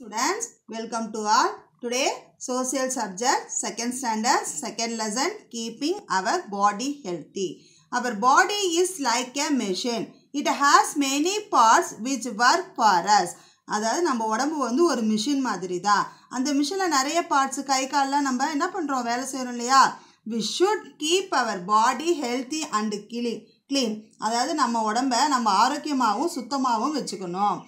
students welcome to all today social subject second standard second lesson keeping our body healthy our body is like a machine it has many parts which work for us அதாவது நம்ம உடம்பு வந்து ஒரு machine மாதிரி தான் அந்த மிஷினில் நிறைய பார்ட்ஸ் கை காலெலாம் நம்ம என்ன பண்ணுறோம் வேலை செய்கிறோம் இல்லையா we should keep our body healthy and கிளி க்ளீன் அதாவது நம்ம உடம்ப நம்ம ஆரோக்கியமாகவும் சுத்தமாகவும் வச்சுக்கணும்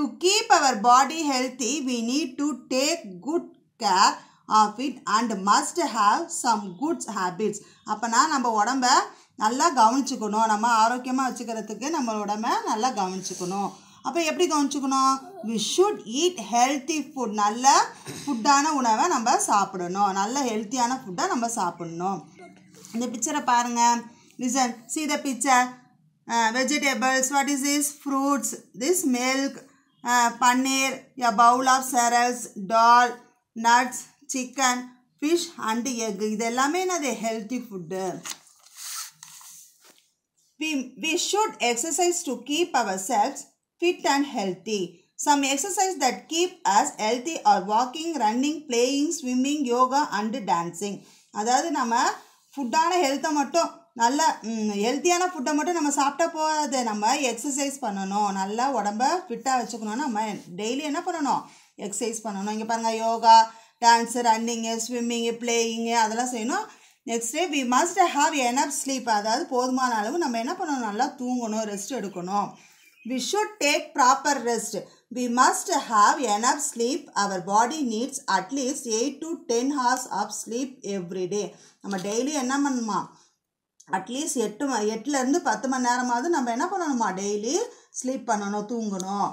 to keep our body healthy we need to take good care of it and must have some goods habits அப்போனா நம்ம உடம்ப நல்லா கவனிச்சுக்கணும் நம்ம ஆரோக்கியமாக வச்சுக்கிறதுக்கு நம்ம உடம்ப நல்லா கவனிச்சுக்கணும் அப்போ எப்படி கவனிச்சுக்கணும் we should eat healthy food நல்ல ஃபுட்டான உணவை நம்ம சாப்பிடணும் நல்ல ஹெல்த்தியான ஃபுட்டை நம்ம சாப்பிடணும் இந்த பிக்சரை பாருங்கள் listen see the picture vegetables what is is fruits this milk paneer a bowl of cereals dal nuts chicken fish and egg இதெல்லாமே என்னது healthy food we we should exercise to keep our selves fit and healthy some exercise that keep us healthy are walking running playing swimming yoga and dancing அதாவது நம்ம ஃபுட்டான ஹெல்த்தை மட்டும் நல்ல ஹெல்த்தியான ஃபுட்டை மட்டும் நம்ம சாப்பிட்டா போகாது நம்ம எக்ஸசைஸ் பண்ணணும் நல்லா உடம்ப ஃபிட்டாக வச்சுக்கணும்னா நம்ம டெய்லி என்ன பண்ணணும் எக்ஸசைஸ் பண்ணணும் இங்கே பாருங்கள் yoga dance running swimming playing அதெல்லாம் செய்யணும் next day we must have enough sleep அதாவது போதுமான அளவு நம்ம என்ன பண்ணணும் நல்லா தூங்கணும் ரெஸ்ட் எடுக்கணும் we should take proper rest we must have enough sleep our body needs at least eight to ten hours of sleep every day நம்ம டெய்லி என்ன பண்ணுமா அட்லீஸ்ட் எட்டு எட்டுலேருந்து பத்து மணி நேரமாவது நம்ம என்ன பண்ணணுமா டெய்லி ஸ்லீப் பண்ணணும் தூங்கணும்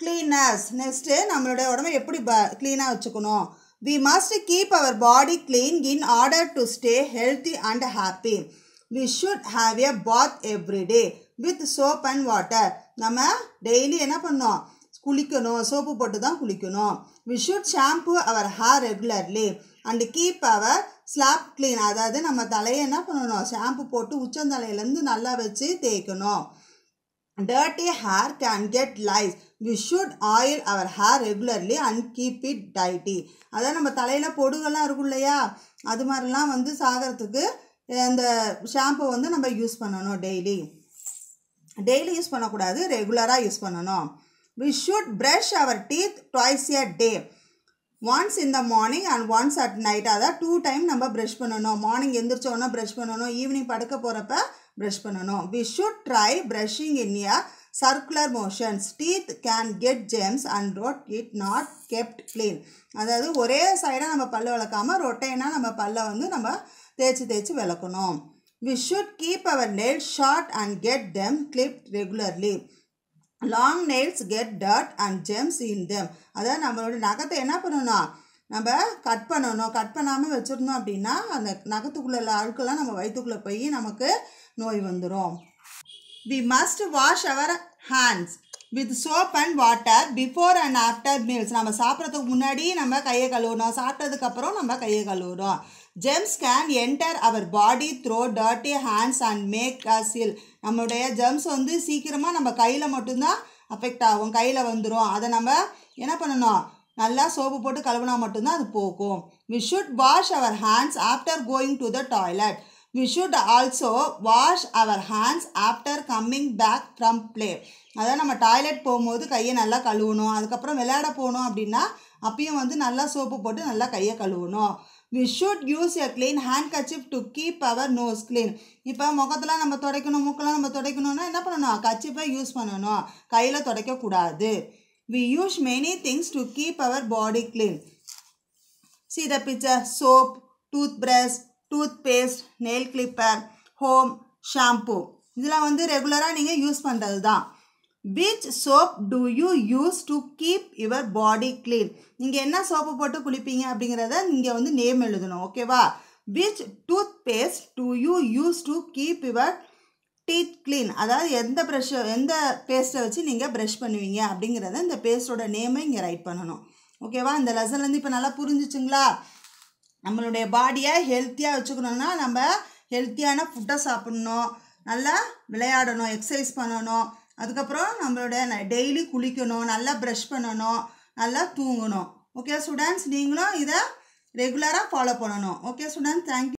க்ளீன்னஸ் நெக்ஸ்ட்டு நம்மளுடைய உடம்பை எப்படி ப க்ளீனாக வச்சுக்கணும் we must keep our body clean in order to stay healthy and happy we should have a bath everyday with soap and water நம்ம டெய்லி என்ன பண்ணோம் குளிக்கணும் சோப்பு போட்டு தான் குளிக்கணும் we should shampoo our hair regularly and keep our scalp clean அதாவது நம்ம தலையை என்ன பண்ணணும் ஷாம்பு போட்டு உச்சந்தலையிலேருந்து நல்லா வச்சு தேய்க்கணும் dirty hair can get lice we should oil our hair regularly and keep it tidy அதாவது நம்ம தலையில் பொடுகள்லாம் இருக்கும் இல்லையா அது மாதிரிலாம் வந்து சாகிறதுக்கு அந்த ஷாம்பு வந்து நம்ம யூஸ் பண்ணணும் டெய்லி டெய்லி யூஸ் பண்ணக்கூடாது ரெகுலராக யூஸ் பண்ணணும் we should brush our teeth twice a day once in the morning and once at night அதாவது டூ டைம் நம்ம ப்ரஷ் பண்ணணும் மார்னிங் எந்திரிச்சோடனே ப்ரஷ் பண்ணணும் ஈவினிங் படுக்க போகிறப்ப ப்ரஷ் பண்ணணும் we should try brushing in ear circular motions teeth can get germs and rot it not kept clean அதாவது ஒரே சைடாக நம்ம பல்லு விளக்காமல் ரொட்டைனாக நம்ம பல்லை வந்து நம்ம தேய்ச்சி தேய்ச்சி விளக்கணும் we should keep our nail short and get them clipped regularly long nails get dirt and germs in them அதாவது நம்மளோட நகத்தை என்ன பண்ணணும்னா நம்ம கட் பண்ணணும் கட் பண்ணாமல் வச்சுருந்தோம் அப்படின்னா அந்த நகத்துக்குள்ளே அழுக்கெல்லாம் நம்ம வயிற்றுக்குள்ளே போய் நமக்கு நோய் வந்துடும் we must wash our hands with soap and water before and after meals நம்ம சாப்பிட்றதுக்கு முன்னாடி நம்ம கையை கழுவுனோம் சாப்பிட்டதுக்கப்புறம் நம்ம கையை கழுவுறோம் germs can enter our body through dirty hands and make us sick நம்மளுடைய ஜெம்ஸ் வந்து சீக்கிரமாக நம்ம கையில் மட்டும்தான் அஃபெக்ட் ஆகும் கையில் வந்துடும் அதை நம்ம என்ன பண்ணணும் நல்லா சோப்பு போட்டு கழுவுனா மட்டும்தான் அது போகும் we should wash our hands after going to the toilet we should also wash our hands after coming back from play அதாவது நம்ம டாய்லெட் போகும்போது கையை நல்லா கழுவணும் அதுக்கப்புறம் விளையாட போகணும் அப்படின்னா அப்பயும் வந்து நல்லா சோப்பு போட்டு நல்லா கையை கழுவணும் we should use a clean handkerchief to keep our nose clean இப்போ முகத்தெலாம் நம்ம துடைக்கணும் மூக்கெல்லாம் நம்ம துடைக்கணும்னா என்ன பண்ணணும் கச்சிப்பை யூஸ் பண்ணணும் கையில் துடைக்கக்கூடாது we use many things to keep our body clean see the picture soap toothbrush toothpaste nail clipper ஹோம் ஷாம்பூ இதெல்லாம் வந்து ரெகுலராக நீங்கள் யூஸ் பண்ணுறது தான் which soap do you use to keep your body clean நீங்கள் என்ன சோப்பு போட்டு குளிப்பீங்க அப்படிங்கிறத நீங்கள் வந்து நேம் எழுதணும் ஓகேவா which toothpaste do you use to keep your teeth clean அதாவது எந்த ப்ரெஷ்ஷோ எந்த பேஸ்ட்டை வச்சு நீங்கள் ப்ரெஷ் பண்ணுவீங்க அப்படிங்கிறத இந்த பேஸ்ட்டோட நேமை இங்கே ரைட் பண்ணணும் ஓகேவா இந்த லெசன்லேருந்து இப்போ நல்லா புரிஞ்சிச்சுங்களா நம்மளுடைய பாடியை ஹெல்த்தியாக வச்சுக்கணுன்னா நம்ம ஹெல்த்தியான ஃபுட்டை சாப்பிட்ணும் நல்லா விளையாடணும் எக்ஸசைஸ் பண்ணணும் அதுக்கப்புறம் நம்மளோட டெய்லி குளிக்கணும் நல்லா ப்ரஷ் பண்ணணும் நல்லா தூங்கணும் ஓகே ஸ்டூடெண்ட்ஸ் நீங்களும் இதை ரெகுலராக ஃபாலோ பண்ணணும் ஓகே ஸ்டூடெண்ட்ஸ் தேங்க்யூ